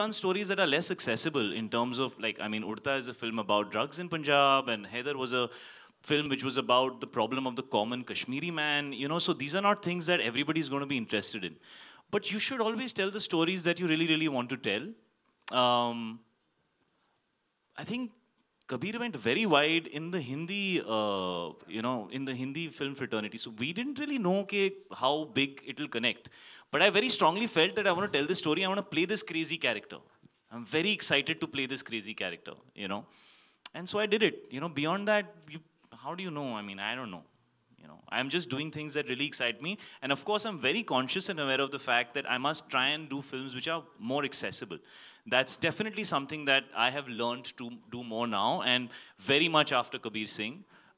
done stories that are less accessible in terms of like I mean, Urta is a film about drugs in Punjab, and Heather was a film which was about the problem of the common Kashmiri man. You know, so these are not things that everybody is going to be interested in. But you should always tell the stories that you really, really want to tell. Um, I think Kabir went very wide in the Hindi, uh, you know, in the Hindi film fraternity. So we didn't really know ke, how big it'll connect. But I very strongly felt that I want to tell this story. I want to play this crazy character. I'm very excited to play this crazy character, you know. And so I did it. You know, beyond that, you, how do you know? I mean, I don't know you know i'm just doing things that really excite me and of course i'm very conscious and aware of the fact that i must try and do films which are more accessible that's definitely something that i have learned to do more now and very much after kabir singh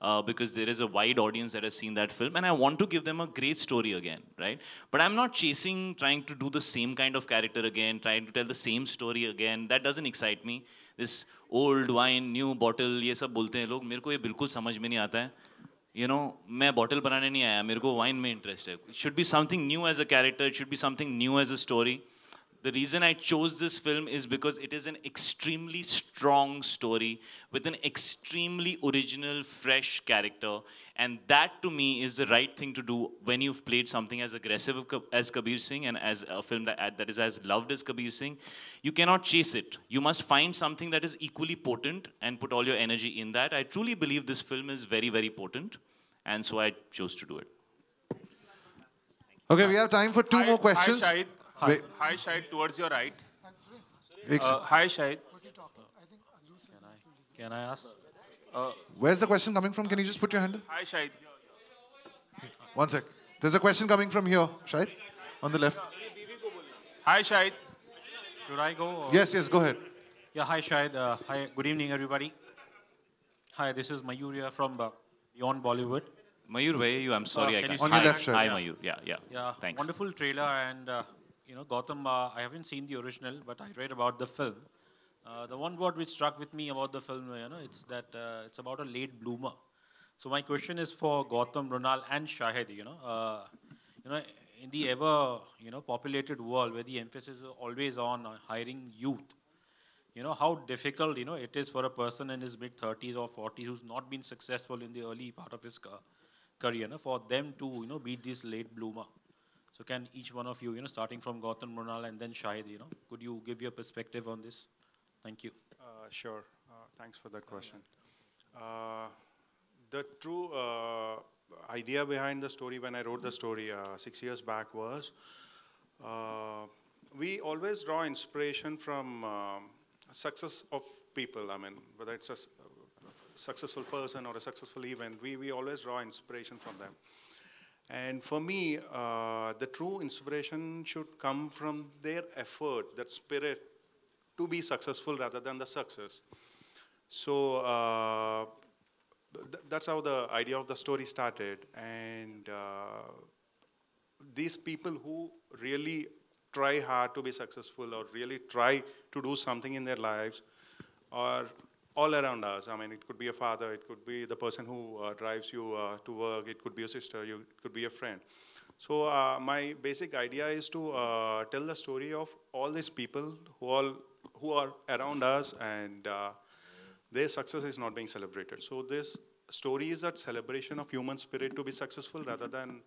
uh, because there is a wide audience that has seen that film and I want to give them a great story again, right? But I'm not chasing trying to do the same kind of character again, trying to tell the same story again. That doesn't excite me. This old wine, new bottle, ये सब बोलते हैं लोग मेरे को ये बिल्कुल समझ में नहीं आता है यू नो मैं बॉटल बनाने नहीं आया मेरे को वाइन में इंटरेस्ट है should be something new age a character should be something new age a story The reason I chose this film is because it is an extremely strong story with an extremely original, fresh character. And that to me is the right thing to do when you've played something as aggressive as Kabir Singh and as a film that, that is as loved as Kabir Singh. You cannot chase it. You must find something that is equally potent and put all your energy in that. I truly believe this film is very, very potent. And so I chose to do it. Okay, we have time for two I, more questions. Hi, hi Shahid, towards your right. Uh, hi, Shahid. Can I, can I ask? Uh, Where's the question coming from? Can you just put your hand up? Hi, Shahid. One sec. There's a question coming from here, Shahid, on the left. Hi, Shahid. Should I go? Or? Yes, yes, go ahead. Yeah, hi, Shahid. Uh, hi, good evening, everybody. Hi, this is Mayuria from uh, Beyond Bollywood. Mayur, where are you? I'm uh, sorry. Uh, I can't. On your left, Shahid. Hi, Mayur. Yeah, yeah. yeah. Thanks. Wonderful trailer and uh, you know, Gotham, uh, I haven't seen the original, but I read about the film. Uh, the one word which struck with me about the film, you know, it's that uh, it's about a late bloomer. So my question is for Gotham, Ronal, and Shahid. You know, uh, you know, in the ever you know populated world where the emphasis is always on uh, hiring youth, you know how difficult you know it is for a person in his mid 30s or 40s who's not been successful in the early part of his career, you know, for them to you know be this late bloomer. So can each one of you, you know, starting from Gautam Murnal and then Shahid, you know, could you give your perspective on this? Thank you. Uh, sure. Uh, thanks for that question. Uh, the true uh, idea behind the story when I wrote the story uh, six years back was uh, we always draw inspiration from um, success of people. I mean, whether it's a successful person or a successful event, we, we always draw inspiration from them. And for me, uh, the true inspiration should come from their effort, that spirit to be successful rather than the success. So uh, th that's how the idea of the story started. And uh, these people who really try hard to be successful or really try to do something in their lives are all around us. I mean, it could be a father, it could be the person who uh, drives you uh, to work, it could be a sister, you, it could be a friend. So uh, my basic idea is to uh, tell the story of all these people who all who are around us and uh, their success is not being celebrated. So this story is that celebration of human spirit to be successful rather than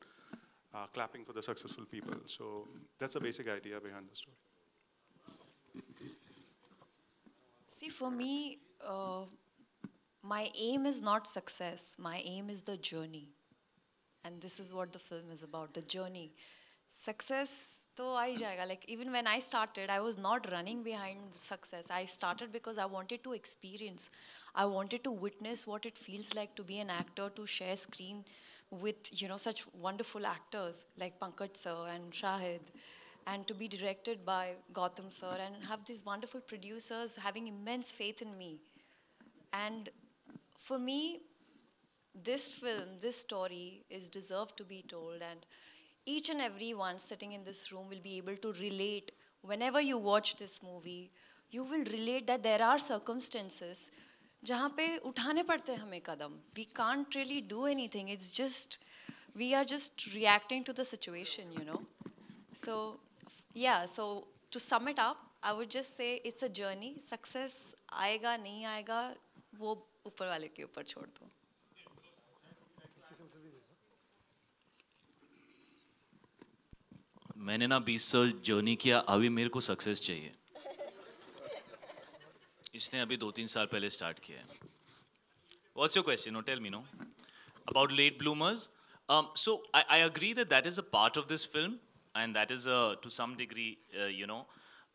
uh, clapping for the successful people. So that's the basic idea behind the story. See, for me, uh, my aim is not success. My aim is the journey, and this is what the film is about: the journey. Success. So I jayega. Like even when I started, I was not running behind success. I started because I wanted to experience. I wanted to witness what it feels like to be an actor, to share screen with you know such wonderful actors like Pankaj sir and Shahid and to be directed by Gotham sir and have these wonderful producers having immense faith in me. And for me, this film, this story is deserved to be told and each and every one sitting in this room will be able to relate. Whenever you watch this movie, you will relate that there are circumstances जहाँ पे उठाने पड़ते हैं हमें कदम we just, really do anything it's just we are just reacting Yeah, so to sum it up, I would just say it's a journey. Success आएगा नहीं आएगा वो ऊपर wale ke upar छोड़ दो मैंने ना 20 साल जर्नी किया अभी मेरे को सक्सेस चाहिए इसने अभी दो तीन साल पहले स्टार्ट किया है what's your question tell me know about late bloomers so I I agree that that is a part of this film and that is a, uh, to some degree, uh, you know,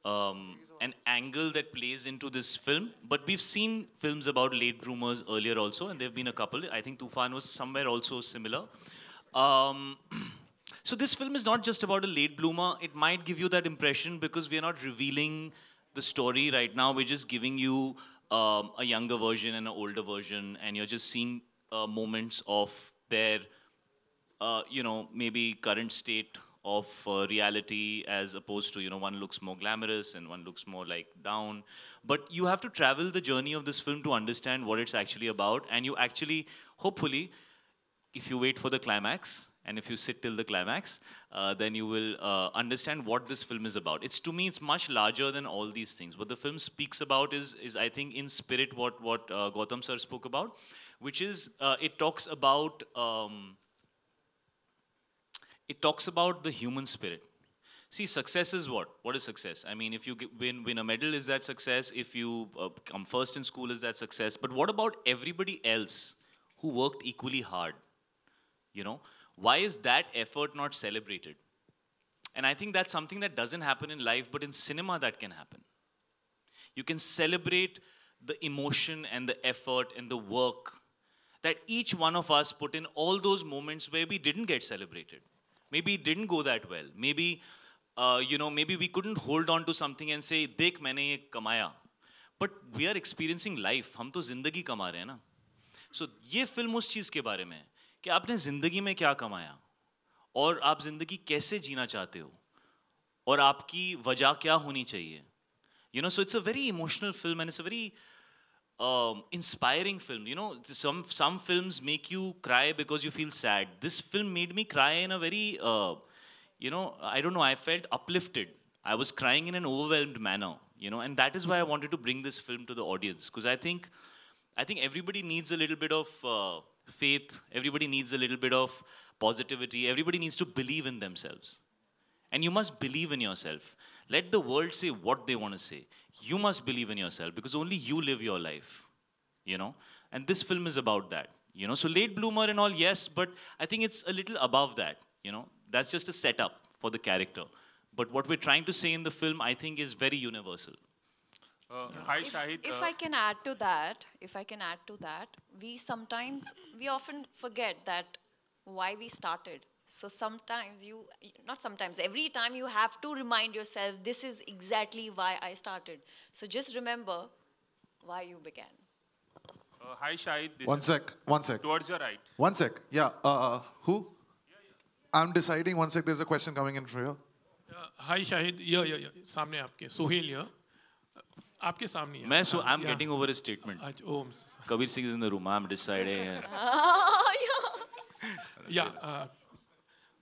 um, an angle that plays into this film. But we've seen films about late bloomers earlier also, and there have been a couple. I think Tufan was somewhere also similar. Um, so this film is not just about a late bloomer. It might give you that impression because we are not revealing the story right now. We're just giving you um, a younger version and an older version, and you're just seeing uh, moments of their, uh, you know, maybe current state of uh, reality as opposed to you know one looks more glamorous and one looks more like down but you have to travel the journey of this film to understand what it's actually about and you actually hopefully if you wait for the climax and if you sit till the climax uh, then you will uh, understand what this film is about it's to me it's much larger than all these things what the film speaks about is is i think in spirit what what uh, Gautam sir spoke about which is uh, it talks about um, it talks about the human spirit. See, success is what? What is success? I mean, if you win, win a medal, is that success? If you uh, come first in school, is that success? But what about everybody else who worked equally hard? You know, why is that effort not celebrated? And I think that's something that doesn't happen in life, but in cinema that can happen. You can celebrate the emotion and the effort and the work that each one of us put in all those moments where we didn't get celebrated. maybe it didn't go that well maybe uh, you know maybe we couldn't hold on to something and say देख मैंने ये कमाया but we are experiencing life हम तो ज़िंदगी कमा रहे हैं ना सो so, ये फिल्म उस चीज़ के बारे में है कि आपने ज़िंदगी में क्या कमाया और आप ज़िंदगी कैसे जीना चाहते हो और आपकी वजह क्या होनी चाहिए you know so it's a very emotional film and it's a very um, inspiring film. You know, some some films make you cry because you feel sad. This film made me cry in a very, uh, you know, I don't know. I felt uplifted. I was crying in an overwhelmed manner. You know, and that is why I wanted to bring this film to the audience because I think, I think everybody needs a little bit of uh, faith. Everybody needs a little bit of positivity. Everybody needs to believe in themselves. And you must believe in yourself. Let the world say what they want to say. You must believe in yourself because only you live your life. You know? And this film is about that. You know, so late bloomer and all, yes, but I think it's a little above that. You know, that's just a setup for the character. But what we're trying to say in the film, I think, is very universal. Uh, yeah. hi, if, Shahid. If uh, I can add to that, if I can add to that, we sometimes, we often forget that why we started so sometimes you, not sometimes, every time you have to remind yourself, this is exactly why I started. So just remember why you began. Uh, hi, Shahid. This one sec, one sec. Towards your right. One sec, yeah. Uh, uh who? Yeah, yeah. I'm deciding, one sec, there's a question coming in for you. Uh, hi, Shahid. Uh, yeah, yeah, yeah. Uh, सामने आपके Sohail yeah. आपके सामने मैं so I am getting over a statement Kabir Singh is in the room I am deciding या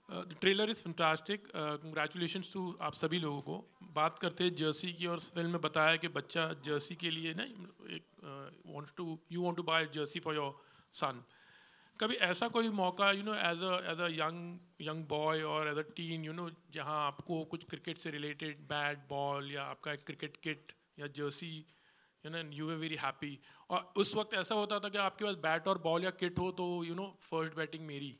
the trailer is fantastic congratulation to आप सभी लोगों को बात करते हैं जर्सी की और फिल्म में बताया कि बच्चा जर्सी के लिए ना एक want to you want to buy jersey for your son कभी ऐसा कोई मौका you know as as as young young boy और as a teen you know जहाँ आपको कुछ क्रिकेट से रिलेटेड बैट बॉल या आपका एक क्रिकेट किट या jersey you know you were very happy और उस वक्त ऐसा होता था कि आपके पास बैट और बॉल या किट हो तो यू नो फर्स्ट बैटिंग मेरी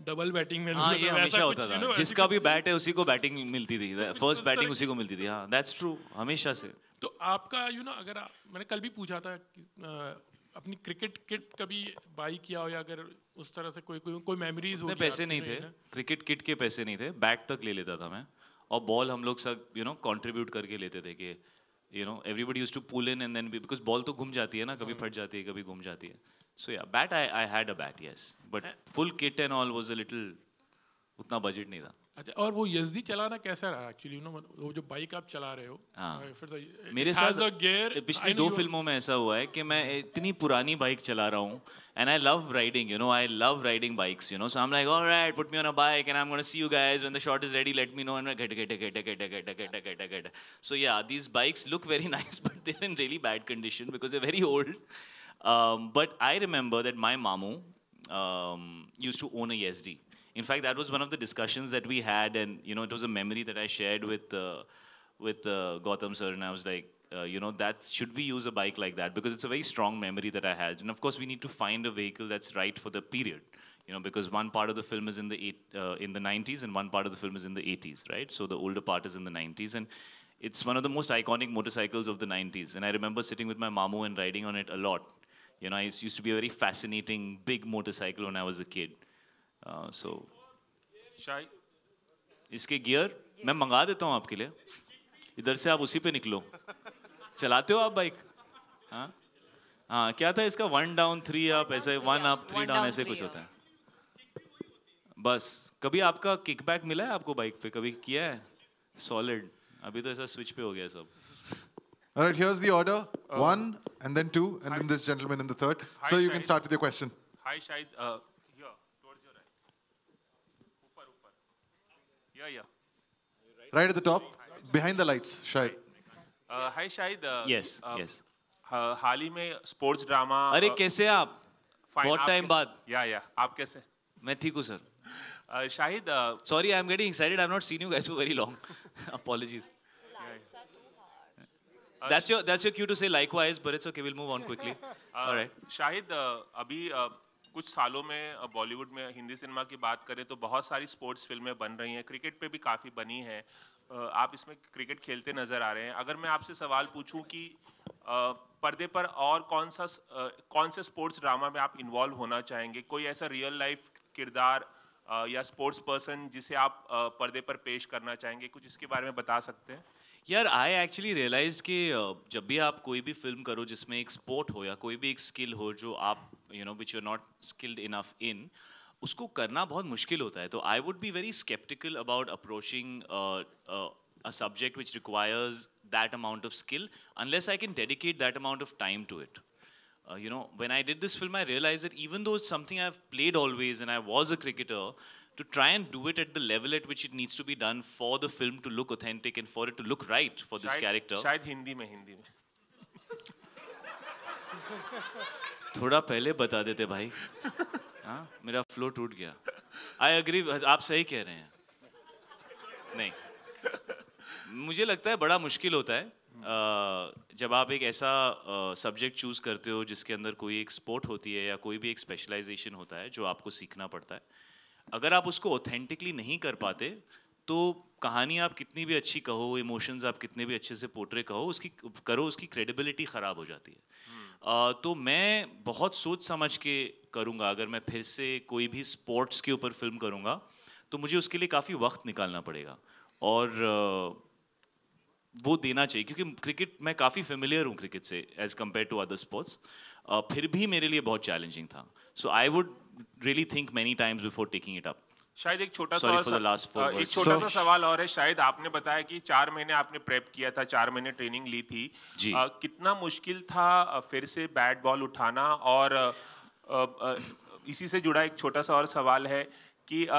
डबल बैटिंग में हाँ मतलब ये हमेशा होता था जिसका भी बैट है उसी को बैटिंग मिलती थी फर्स्ट तो बैटिंग उसी को मिलती थी हाँ दैट्स ट्रू हमेशा से तो आपका यू you नो know, अगर मैंने कल भी पूछा था अपनी क्रिकेट किट कभी बाई किया हो या अगर उस तरह से कोई कोई कोई मेमोरीज हो पैसे नहीं थे क्रिकेट किट के पैसे नहीं थे बैट तक ले लेता था मैं और बॉल हम लोग सब यू नो कंट्रीब्यूट करके लेते थे कि you know everybody used to pull in and then because ball तो घूम जाती है ना कभी हाँ। फट जाती है कभी घूम जाती है So yeah, bat I, I had a bat yes, but full kit and all was a little उतना बजट नहीं था अच्छा और वो यजदी चलाना कैसा रहा एक्चुअली यू नो वो जो बाइक आप चला रहे हो हाँ मेरे साथ gear, पिछली दो फिल्मों में ऐसा हुआ है कि मैं इतनी पुरानी बाइक चला रहा हूँ and I love riding you know I love riding bikes you know so I am like alright put me on a bike and I am gonna see you guys when the shot is ready let me know and get get get get get get get get so yeah these bikes look very nice but they are in really bad condition because they very old um, but I remember that my mamu um, used to own a YSD. In fact, that was one of the discussions that we had, and you know, it was a memory that I shared with uh, with uh, Gotham sir, and I was like, uh, you know, that should we use a bike like that because it's a very strong memory that I had, and of course, we need to find a vehicle that's right for the period. You know, because one part of the film is in the eight, uh, in the 90s, and one part of the film is in the 80s, right? So the older part is in the 90s, and it's one of the most iconic motorcycles of the 90s. And I remember sitting with my mamu and riding on it a lot. You know, I used to be a very fascinating big motorcycle when I was a kid. Uh, so, शायद इसके gear मैं मंगा देता हूँ आपके लिए इधर से आप उसी पे निकलो चलाते हो आप बाइक हाँ हाँ क्या था इसका वन डाउन थ्री अप ऐसे वन अप थ्री डाउन ऐसे कुछ होता है बस कभी आपका किकबैक मिला है आपको बाइक पे कभी किया है सॉलिड अभी तो ऐसा स्विच पे हो गया सब All right, here's the order. Uh, One, and then two, and then this gentleman in the third. So you can start with your question. Hi, Shahid. Uh, here, towards your right. Upar, upar. Yeah, yeah. Right at the top, behind the lights, Shahid. Uh, hi, Shahid. yes, yes. Uh, Hali mein sports drama. Are uh, kaise aap? What time bad? Yeah, yeah. Aap kaise? Main theek sir. Uh, Sorry, I'm getting excited. I've not seen you guys for very long. Apologies. Uh, that's your that's your cue to say likewise, but it's okay. We'll move on quickly. uh, All right. shahid uh, abhi uh, कुछ सालों में Bollywood uh, में Hindi cinema की बात करें तो बहुत सारी स्पोर्ट्स फिल्में बन रही हैं क्रिकेट पे भी काफ़ी बनी हैं uh, आप इसमें क्रिकेट खेलते नज़र आ रहे हैं अगर मैं आपसे सवाल पूछूं कि पर्दे पर और कौन सा कौन से स्पोर्ट्स ड्रामा में आप इन्वॉल्व होना चाहेंगे कोई ऐसा रियल लाइफ किरदार या स्पोर्ट्स पर्सन जिसे आप पर्दे पर पेश करना चाहेंगे कुछ इसके बारे में बता सकते हैं यार आई एक्चुअली रियलाइज कि जब भी आप कोई भी फिल्म करो जिसमें एक स्पोर्ट हो या कोई भी एक स्किल हो जो आप you know which you are not skilled enough in उसको करना बहुत मुश्किल होता है तो I would be very sceptical about approaching a subject which requires that amount of skill unless I can dedicate that amount of time to it you know when I did this film I realise that even though is something something I've played always and I was a to try and do it at the level at which it needs to be done for the film to look authentic and for it to look right for this shayad, character. शायद हिंदी में हिंदी में थोड़ा पहले बता देते भाई हाँ मेरा फ्लो टूट गया आई अग्री आप सही कह रहे हैं नहीं मुझे लगता है बड़ा मुश्किल होता है जब आप एक ऐसा सब्जेक्ट चूज़ करते हो जिसके अंदर कोई एक स्पोर्ट होती है या कोई भी एक स्पेशलाइजेशन होता है जो आपको सीखना पड़ता है अगर आप उसको ऑथेंटिकली नहीं कर पाते तो कहानी आप कितनी भी अच्छी कहो इमोशंस आप कितने भी अच्छे से पोर्ट्रे कहो उसकी करो उसकी क्रेडिबिलिटी ख़राब हो जाती है आ, हम्म। तो मैं बहुत सोच समझ के करूँगा अगर मैं फिर से कोई भी स्पोर्ट्स के ऊपर फिल्म करूँगा तो मुझे उसके लिए काफ़ी वक्त निकालना पड़ेगा और आ, वो देना चाहिए क्योंकि क्रिकेट मैं काफ़ी फेमिलियर हूँ क्रिकेट से as compared to other sports फिर भी मेरे लिए बहुत चैलेंजिंग था so I would really think many times before taking it up शायद एक छोटा सा एक छोटा सा सवाल और है शायद आपने बताया कि चार महीने आपने प्रेप किया था चार महीने ट्रेनिंग ली थी जी. आ, कितना मुश्किल था फिर से बैट बॉल उठाना और आ, आ, इसी से जुड़ा एक छोटा सा और सवाल है कि आ,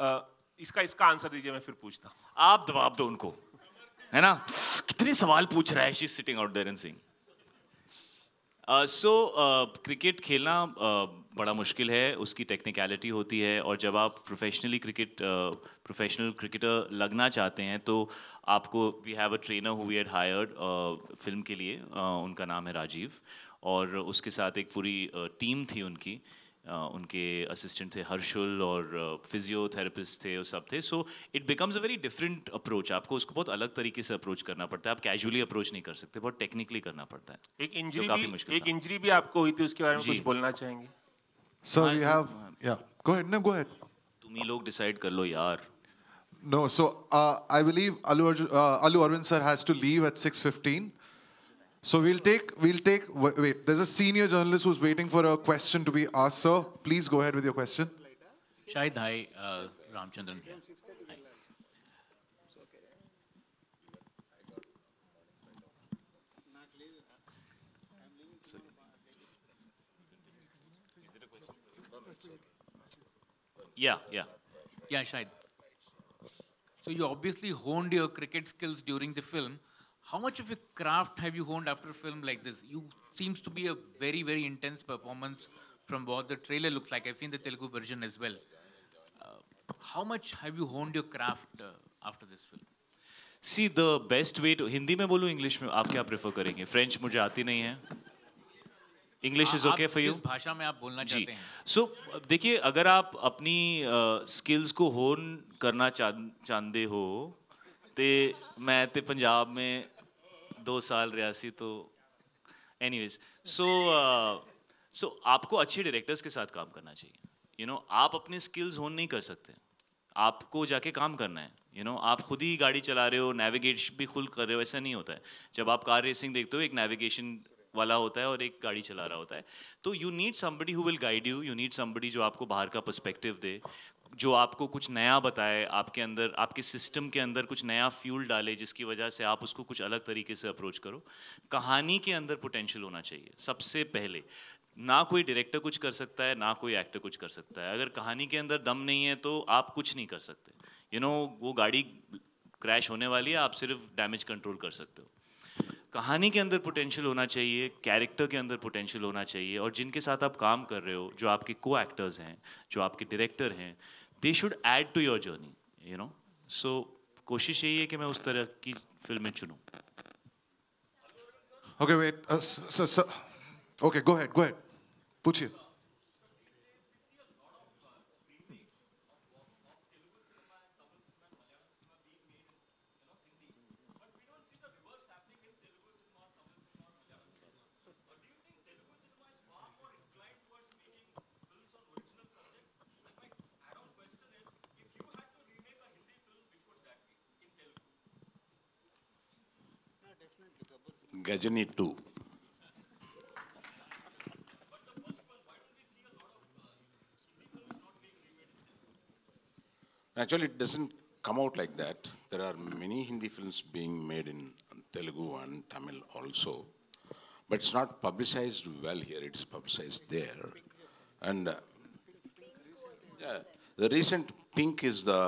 आ, इसका इसका आंसर दीजिए मैं फिर पूछता हूँ आप दबाव दो उनको है ना कितने सवाल पूछ रहा है she sitting out there Singh so uh, cricket uh, खेलना uh, बड़ा मुश्किल है उसकी टेक्निकलिटी होती है और जब आप प्रोफेशनली क्रिकेट प्रोफेशनल क्रिकेटर लगना चाहते हैं तो आपको we have a trainer who we had hired film के लिए उनका नाम है राजीव और उसके साथ एक पूरी टीम थी उनकी उनके असिस्टेंट थे हर्षुल और फिजियोथेरेपिस्ट थे और सब थे so it becomes a very different approach आपको उसको बहुत अलग तरीके से अप्रोच करना पड़ता है आप कैजुअली अप्रोच नहीं कर सकते बहुत टेक्निकली करना पड़ता है एक इंजरी काफ़ी मुश्किल एक इंजरी भी आपको हुई थी उसके बारे में कुछ बोलना चाहेंगे sir you have yeah go ahead no go ahead तुम ही लोग डिसाइड कर लो यार no so I believe Allu Alu, Arjun, uh, Alu Arvind sir has 6.15. So we'll take, we'll take, wait, there's a senior journalist who's waiting for a question to be asked, sir. Please go ahead with your question. Shahid, hi, uh, Ramchandran. Yeah, yeah. Yeah, Shahid. So you obviously honed your cricket skills during the film. How much of a craft have you honed after a film like this? You seems to be a very, very intense performance from what the trailer looks like. I've seen the Telugu version as well. Uh, how much have you honed your craft uh, after this film? See the best way to Hindi में बोलूँ English में आप क्या prefer करेंगे French मुझे आती नहीं है English is okay for you भाषा में आप बोलना चाहते हैं सो so, देखिए अगर आप अपनी स्किल्स uh, को होन करना चाहते हो तो मैं तो पंजाब में दो साल रियासी तो वेज सो सो आपको अच्छे डायरेक्टर्स के साथ काम करना चाहिए यू you नो know, आप अपने स्किल्स होन नहीं कर सकते आपको जाके काम करना है यू you नो know, आप खुद ही गाड़ी चला रहे हो नेविगेट भी खुद कर रहे हो ऐसा नहीं होता है जब आप कार रेसिंग देखते हो एक नेविगेशन वाला होता है और एक गाड़ी चला रहा होता है तो you need somebody who will guide you you need somebody जो आपको बाहर का पर्सपेक्टिव दे जो आपको कुछ नया बताए आपके अंदर आपके सिस्टम के अंदर कुछ नया फ्यूल डाले जिसकी वजह से आप उसको कुछ अलग तरीके से अप्रोच करो कहानी के अंदर पोटेंशियल होना चाहिए सबसे पहले ना कोई डायरेक्टर कुछ कर सकता है ना कोई एक्टर कुछ कर सकता है अगर कहानी के अंदर दम नहीं है तो आप कुछ नहीं कर सकते यू you नो know, वो गाड़ी क्रैश होने वाली है आप सिर्फ डैमेज कंट्रोल कर सकते हो कहानी के अंदर पोटेंशियल होना चाहिए कैरेक्टर के अंदर पोटेंशियल होना चाहिए और जिनके साथ आप काम कर रहे हो जो आपके को एक्टर्स हैं जो आपके डायरेक्टर हैं they should add to your journey you know so कोशिश यही है कि मैं उस तरह की फिल्में चुनूँ okay wait okay go head go head पूछिए Gajani too. Actually, it doesn't come out like that. There are many Hindi films being made in Telugu and Tamil also. But it's not publicized well here, it's publicized there. And uh, yeah, the recent Pink is the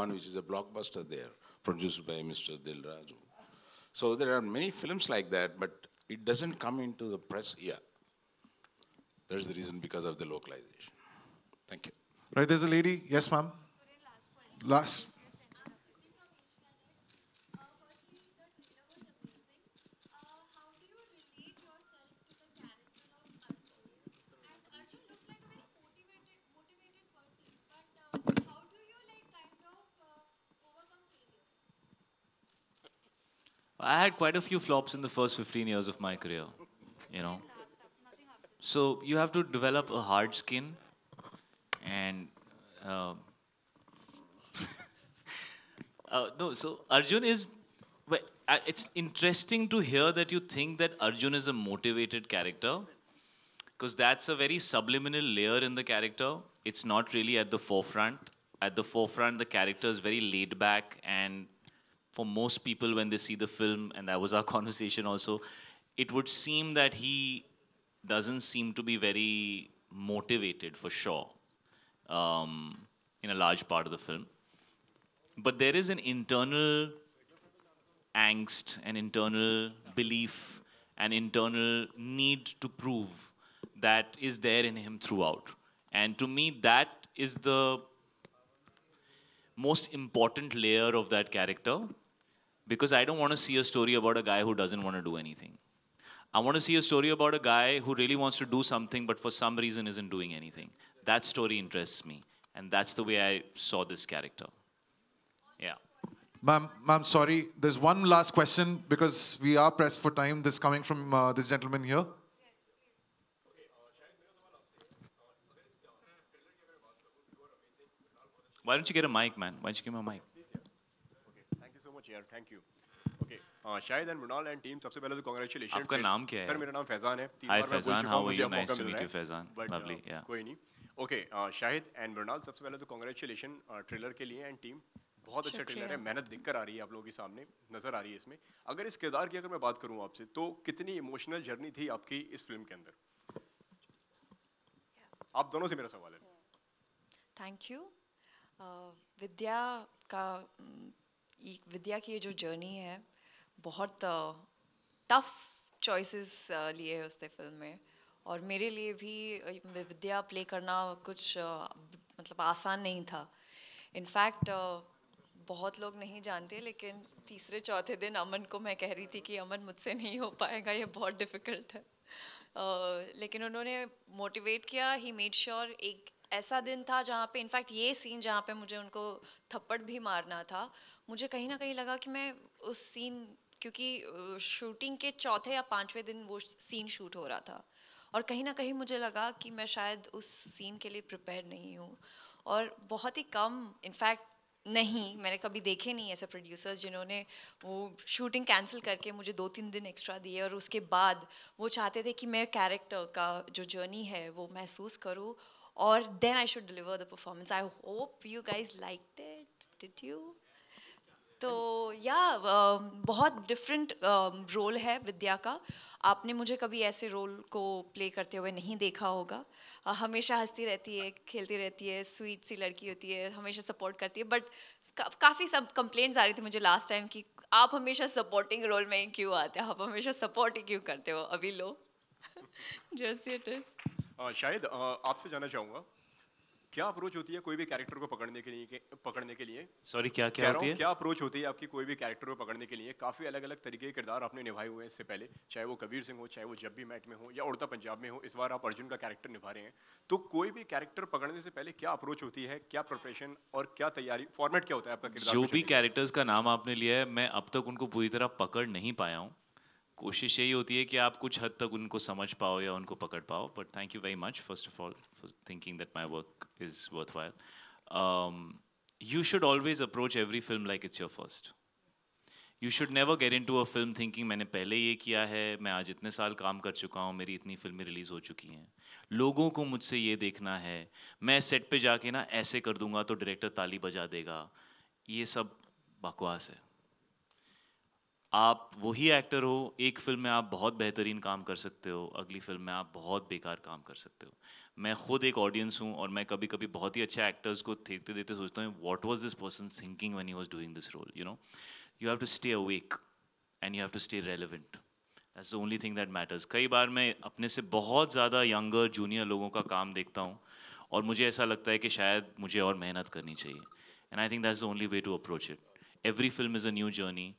one which is a blockbuster there, produced by Mr. Raj. So there are many films like that, but it doesn't come into the press here. There's the reason because of the localization. Thank you. Right, there's a lady. Yes, ma'am. Last. I had quite a few flops in the first 15 years of my career, you know. So you have to develop a hard skin and. Uh, uh, no, so Arjun is. Well, it's interesting to hear that you think that Arjun is a motivated character because that's a very subliminal layer in the character. It's not really at the forefront. At the forefront, the character is very laid back and for most people when they see the film, and that was our conversation also, it would seem that he doesn't seem to be very motivated for sure um, in a large part of the film. But there is an internal angst, an internal belief, an internal need to prove that is there in him throughout. And to me, that is the most important layer of that character because I don't want to see a story about a guy who doesn't want to do anything. I want to see a story about a guy who really wants to do something but for some reason isn't doing anything. That story interests me. And that's the way I saw this character. Yeah. Ma'am, ma'am, sorry. There's one last question because we are pressed for time. This coming from uh, this gentleman here. Why don't you get a mic, man? Why don't you give him a mic? यार thank you okay शायद and Mrunal and team सबसे पहले तो congratulation आपका नाम क्या है sir मेरा नाम फैजान है तीन Hi, बार फैजान, मैं बोल चुका हूं nice to meet you Faizan lovely या कोई नहीं okay uh, Shahid and Mrunal सबसे पहले तो कांग्रेचुलेशन ट्रेलर uh, के लिए एंड टीम बहुत अच्छा ट्रेलर है मेहनत दिख कर आ रही है आप लोगों के सामने नजर आ रही है इसमें अगर इस किरदार की अगर मैं बात करूं आपसे तो कितनी इमोशनल जर्नी थी आपकी इस फिल्म के अंदर आप दोनों से मेरा सवाल है थैंक यू uh, विद्या का विद्या की ये जो जर्नी है बहुत टफ चॉइसेस लिए है उसने फिल्म में और मेरे लिए भी विद्या प्ले करना कुछ मतलब आसान नहीं था इनफैक्ट बहुत लोग नहीं जानते लेकिन तीसरे चौथे दिन अमन को मैं कह रही थी कि अमन मुझसे नहीं हो पाएगा ये बहुत डिफ़िकल्ट है लेकिन उन्होंने मोटिवेट किया ही मेड श्योर एक ऐसा दिन था जहाँ पे इनफैक्ट ये सीन जहाँ पे मुझे उनको थप्पड़ भी मारना था मुझे कहीं ना कहीं लगा कि मैं उस सीन क्योंकि शूटिंग के चौथे या पाँचवें दिन वो सीन शूट हो रहा था और कहीं ना कहीं मुझे लगा कि मैं शायद उस सीन के लिए प्रिपेयर नहीं हूँ और बहुत ही कम इनफैक्ट नहीं मैंने कभी देखे नहीं ऐसे प्रोड्यूसर्स जिन्होंने वो शूटिंग कैंसिल करके मुझे दो तीन दिन एक्स्ट्रा दिए और उसके बाद वो चाहते थे कि मैं कैरेक्टर का जो जर्नी है वो महसूस करूँ और then I should deliver the performance I hope you guys like it. Did you? तो या um, बहुत डिफरेंट रोल um, है विद्या का आपने मुझे कभी ऐसे रोल को प्ले करते हुए नहीं देखा होगा हमेशा हंसती रहती है खेलती रहती है स्वीट सी लड़की होती है हमेशा सपोर्ट करती है बट काफ़ी सब कंप्लेंट्स आ रही थी मुझे लास्ट टाइम कि आप हमेशा सपोर्टिंग रोल में ही क्यों आते हैं आप हमेशा सपोर्ट ही क्यों करते हो अभी लो जस्ट इट इज़ शायद आपसे जाना चाहूंगा क्या अप्रोच होती है कोई भी कैरेक्टर को पकड़ने के लिए के, पकड़ने के लिए सॉरी क्या क्या होती है क्या अप्रोच होती है आपकी कोई भी कैरेक्टर को पकड़ने के लिए काफ़ी अलग अलग तरीके के किरदार आपने निभाए हुए हैं इससे पहले चाहे वो कबीर सिंह हो चाहे वो जब भी मैट में हो या उड़ता पंजाब में हो इस बार आप अर्जुन का कैरेक्टर निभा रहे हैं तो कोई भी कैरेक्टर पकड़ने से पहले क्या अप्रोच होती है क्या प्रिपरेशन और क्या तैयारी फॉर्मेट क्या होता है आपका जो भी कैरेक्टर्स का नाम आपने लिया है मैं अब तक उनको पूरी तरह पकड़ नहीं पाया हूँ कोशिश यही होती है कि आप कुछ हद तक उनको समझ पाओ या उनको पकड़ पाओ but thank you very much first of all for thinking that my work is worth while you should always approach every film like it's your first you should never get into a film thinking मैंने पहले ये किया है मैं आज इतने साल काम कर चुका हूँ मेरी इतनी फिल्में रिलीज़ हो चुकी हैं लोगों को मुझसे ये देखना है मैं सेट पे जाके ना ऐसे कर दूंगा तो डायरेक्टर ताली बजा देगा ये सब बकवास है आप वही एक्टर हो एक फिल्म में आप बहुत बेहतरीन काम कर सकते हो अगली फिल्म में आप बहुत बेकार काम कर सकते हो मैं खुद एक ऑडियंस हूँ और मैं कभी कभी बहुत ही अच्छे एक्टर्स को देखते देखते सोचता हूँ what was this person thinking when he was doing this role you know you have to stay awake and you have to stay relevant that's the only thing that matters कई बार मैं अपने से बहुत ज़्यादा यंगर जूनियर लोगों का काम देखता हूँ और मुझे ऐसा लगता है कि शायद मुझे और मेहनत करनी चाहिए and I think that's the only way to approach it every film is a new journey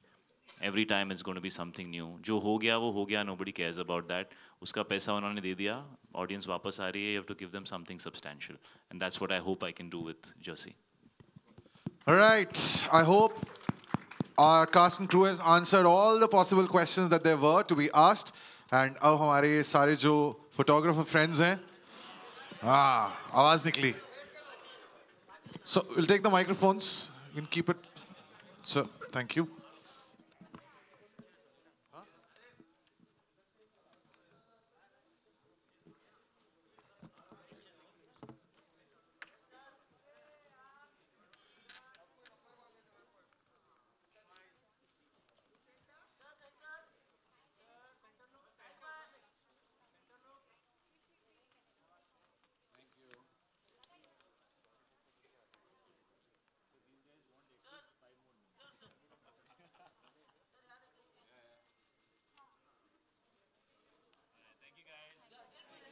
every time is going be something new जो हो गया वो हो गया नोबडी केयर्स अबाउट दैट उसका पैसा उन्होंने दे दिया ऑडियंस वापस आ रही है you have to give them something substantial and that's what I hope I can do with Jersey right I hope our cast and crew has answered all the possible questions that there were to be asked. And अब हमारे सारे जो photographer friends हैं, ah, आवाज निकली. So we'll take the microphones. We'll keep it. So thank you.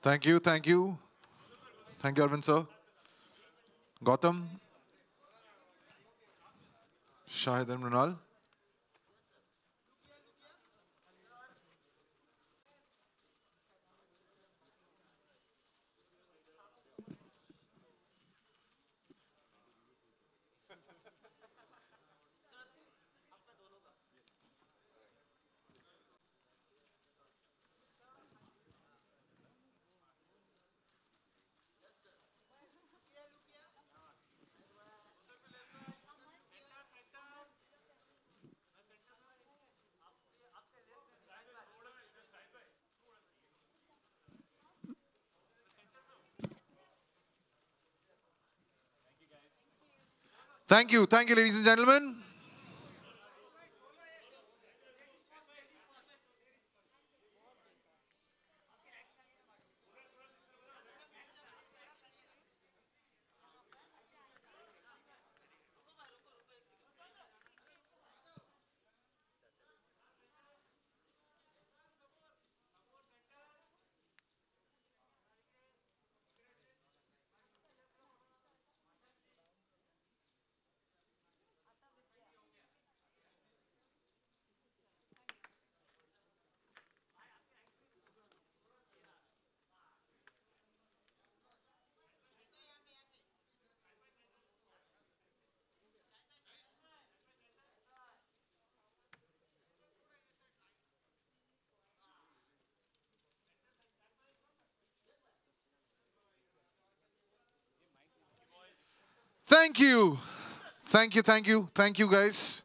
Thank you, thank you. Thank you, Arvind sir. Gautam. Shahid and Runal. Thank you. Thank you, ladies and gentlemen. Thank you. Thank you, thank you, thank you, guys.